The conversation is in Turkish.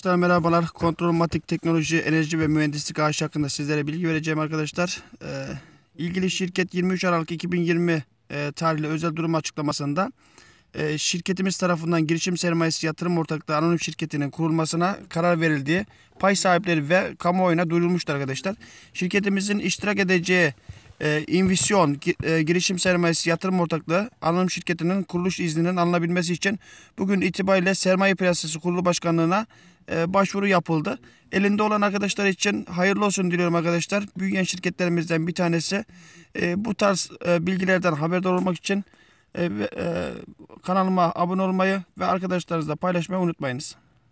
Arkadaşlar merhabalar. Kontrol Matik Teknoloji, Enerji ve Mühendislik AŞ hakkında sizlere bilgi vereceğim arkadaşlar. Ee, ilgili şirket 23 Aralık 2020 e, tarihli özel durum açıklamasında e, şirketimiz tarafından girişim sermayesi yatırım ortaklığı anonim şirketinin kurulmasına karar verildiği pay sahipleri ve kamuoyuna duyurulmuştu arkadaşlar. Şirketimizin iştirak edeceği e, invisyon e, girişim sermayesi yatırım ortaklığı anonim şirketinin kuruluş izninin alınabilmesi için bugün itibariyle sermaye piyasası kurulu başkanlığına e, başvuru yapıldı. Elinde olan arkadaşlar için hayırlı olsun diliyorum arkadaşlar. Büyüyen şirketlerimizden bir tanesi. E, bu tarz e, bilgilerden haberdar olmak için e, e, kanalıma abone olmayı ve arkadaşlarınızla paylaşmayı unutmayınız.